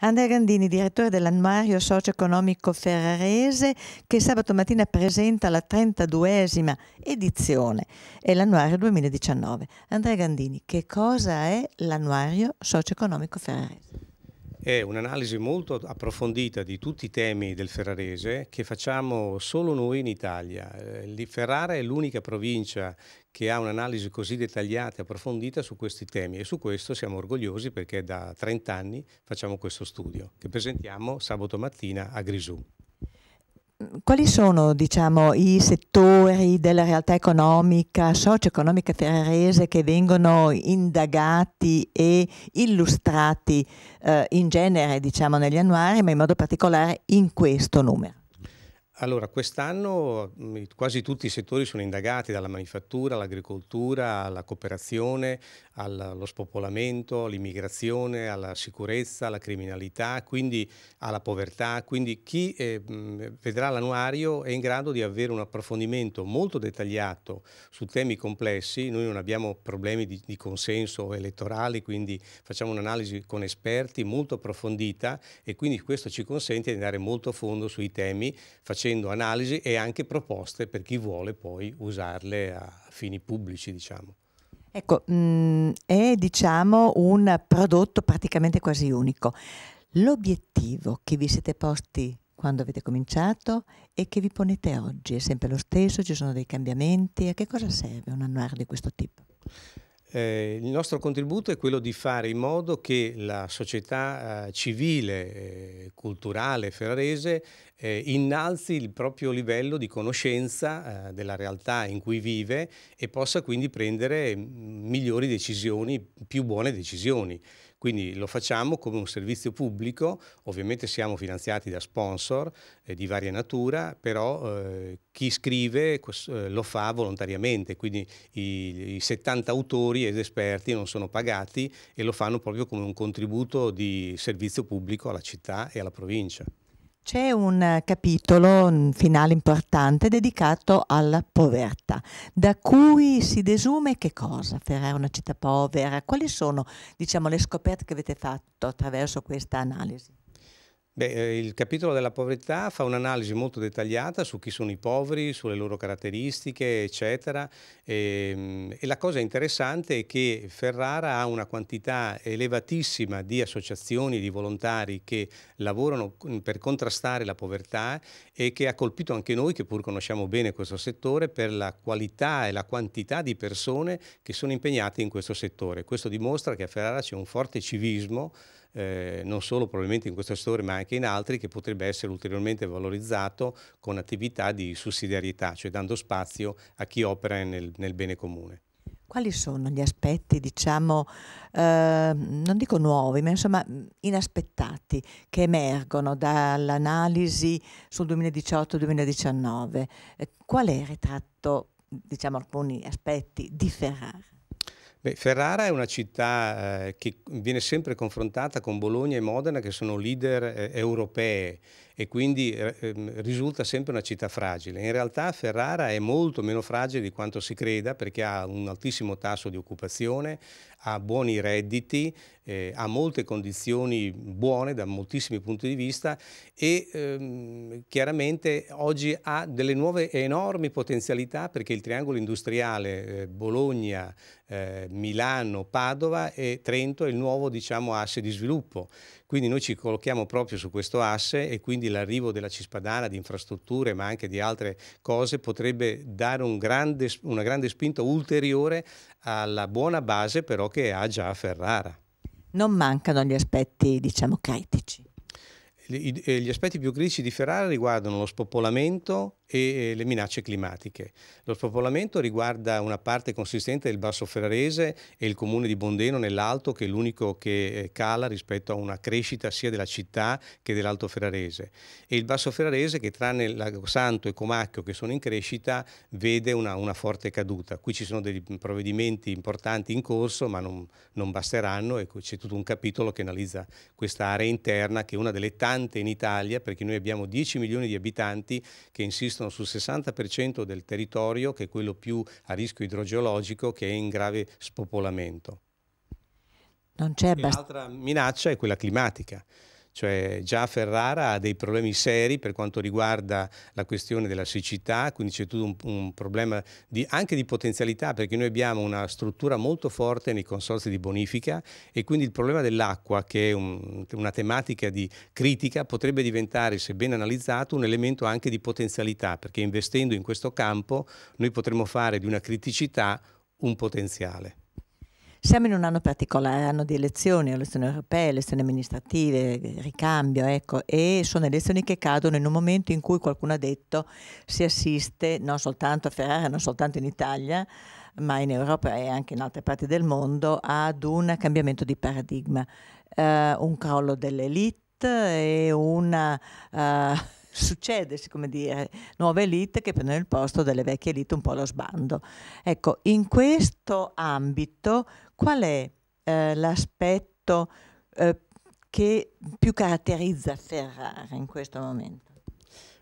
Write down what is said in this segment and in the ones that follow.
Andrea Gandini, direttore dell'annuario socio-economico ferrarese, che sabato mattina presenta la 32esima edizione e l'annuario 2019. Andrea Gandini, che cosa è l'annuario socio-economico ferrarese? è un'analisi molto approfondita di tutti i temi del ferrarese che facciamo solo noi in Italia. Eh, il Ferrara è l'unica provincia che ha un'analisi così dettagliata e approfondita su questi temi e su questo siamo orgogliosi perché da 30 anni facciamo questo studio che presentiamo sabato mattina a Grisù quali sono diciamo, i settori della realtà economica, socio-economica ferrarese che vengono indagati e illustrati eh, in genere diciamo, negli annuari, ma in modo particolare in questo numero? Allora, quest'anno mm, quasi tutti i settori sono indagati, dalla manifattura all'agricoltura, alla cooperazione, allo spopolamento, all'immigrazione, alla sicurezza, alla criminalità, quindi alla povertà. Quindi chi eh, mm, vedrà l'annuario è in grado di avere un approfondimento molto dettagliato su temi complessi. Noi non abbiamo problemi di, di consenso elettorale, quindi facciamo un'analisi con esperti molto approfondita e quindi questo ci consente di andare molto a fondo sui temi facendo facendo analisi e anche proposte per chi vuole poi usarle a fini pubblici, diciamo. Ecco, mh, mm, è diciamo un prodotto praticamente quasi unico. L'obiettivo che vi siete posti quando avete cominciato e che vi ponete oggi è sempre lo stesso, ci sono dei cambiamenti, a che cosa serve un annuario di questo tipo? Eh, il nostro contributo è quello di fare in modo che la società eh, civile, eh, culturale ferrarese eh, innalzi il proprio livello di conoscenza eh, della realtà in cui vive e possa quindi prendere mm, migliori decisioni, più buone decisioni. Quindi lo facciamo come un servizio pubblico, ovviamente siamo finanziati da sponsor eh, di varia natura, però eh, chi scrive eh, lo fa volontariamente, quindi i, i, 70 autori ed esperti non sono pagati e lo fanno proprio come un contributo di servizio pubblico alla città e alla provincia. C'è un capitolo un finale importante dedicato alla povertà, da cui si desume che cosa? Ferrara è una città povera? Quali sono diciamo, le scoperte che avete fatto attraverso questa analisi? Beh, eh, il capitolo della povertà fa un'analisi molto dettagliata su chi sono i poveri, sulle loro caratteristiche, eccetera. E, ehm, e, la cosa interessante è che Ferrara ha una quantità elevatissima di associazioni, di volontari che lavorano per contrastare la povertà e che ha colpito anche noi, che pur conosciamo bene questo settore, per la qualità e la quantità di persone che sono impegnate in questo settore. Questo dimostra che a Ferrara c'è un forte civismo eh, non solo probabilmente in questo settore ma anche in altri, che potrebbe essere ulteriormente valorizzato con attività di sussidiarietà, cioè dando spazio a chi opera nel, nel bene comune. Quali sono gli aspetti, diciamo, eh, non dico nuovi, ma insomma inaspettati che emergono dall'analisi sul 2018-2019? Eh, qual è il ritratto, diciamo, alcuni aspetti di Ferrara? Beh, Ferrara è una città eh, che viene sempre confrontata con Bologna e Modena che sono leader eh, europee e quindi eh, ehm, risulta sempre una città fragile. In realtà Ferrara è molto meno fragile di quanto si creda perché ha un altissimo tasso di occupazione, ha buoni redditi, eh, ha molte condizioni buone da moltissimi punti di vista e ehm, chiaramente oggi ha delle nuove enormi potenzialità perché il triangolo industriale eh, Bologna, eh, Milano, Padova e Trento è il nuovo diciamo, asse di sviluppo. Quindi noi ci collochiamo proprio su questo asse e quindi quindi l'arrivo della Cispadana, di infrastrutture, ma anche di altre cose, potrebbe dare un grande, una grande spinta ulteriore alla buona base però che ha già Ferrara. Non mancano gli aspetti, diciamo, critici. Eh, gli aspetti più critici di Ferrara riguardano lo spopolamento e eh, le minacce climatiche. Lo spopolamento riguarda una parte consistente del Basso Ferrarese e il comune di Bondeno nell'Alto che è l'unico che eh, cala rispetto a una crescita sia della città che dell'Alto Ferrarese e il Basso Ferrarese che tranne Lago Santo e Comacchio che sono in crescita vede una, una forte caduta. Qui ci sono dei provvedimenti importanti in corso ma non, non basteranno e ecco, c'è tutto un capitolo che analizza questa area interna che è una delle tante tante in Italia, perché noi abbiamo 10 milioni di abitanti che insistono sul 60% del territorio, che è quello più a rischio idrogeologico, che è in grave spopolamento. Non c'è L'altra minaccia è quella climatica cioè già Ferrara ha dei problemi seri per quanto riguarda la questione della siccità, quindi c'è tutto un, un problema di, anche di potenzialità perché noi abbiamo una struttura molto forte nei consorzi di bonifica e quindi il problema dell'acqua che è un, una tematica di critica potrebbe diventare, se ben analizzato, un elemento anche di potenzialità perché investendo in questo campo noi potremmo fare di una criticità un potenziale. Siamo in un anno particolare, anno di elezioni, elezioni europee, elezioni amministrative, ricambio, ecco, e sono elezioni che cadono in un momento in cui qualcuno ha detto si assiste non soltanto a Ferrara, non soltanto in Italia, ma in Europa e anche in altre parti del mondo ad un cambiamento di paradigma, uh, un crollo dell'elite e una... Uh, succedersi come dire, eh, nuove elite che prendono il posto delle vecchie elite un po' allo sbando. Ecco, in questo ambito qual è eh, l'aspetto eh, che più caratterizza Ferrara in questo momento?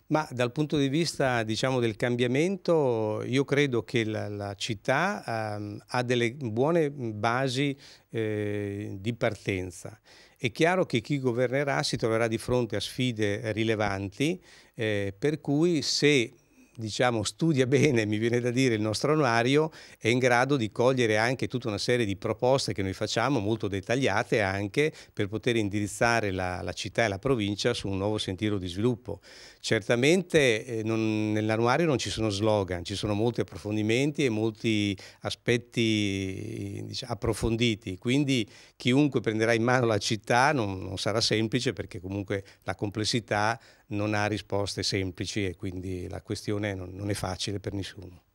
Ma dal punto di vista diciamo, del cambiamento, io credo che la, la città ehm, ha delle buone basi eh, di partenza. È chiaro che chi governerà si troverà di fronte a sfide rilevanti, eh, per cui se diciamo, studia bene, mi viene da dire, il nostro annuario, è in grado di cogliere anche tutta una serie di proposte che noi facciamo, molto dettagliate anche, per poter indirizzare la, la città e la provincia su un nuovo sentiero di sviluppo. Certamente eh, nell'annuario non ci sono slogan, ci sono molti approfondimenti e molti aspetti diciamo, approfonditi, quindi chiunque prenderà in mano la città non, non sarà semplice perché comunque la complessità non ha risposte semplici e quindi la questione non è, non è facile per nessuno.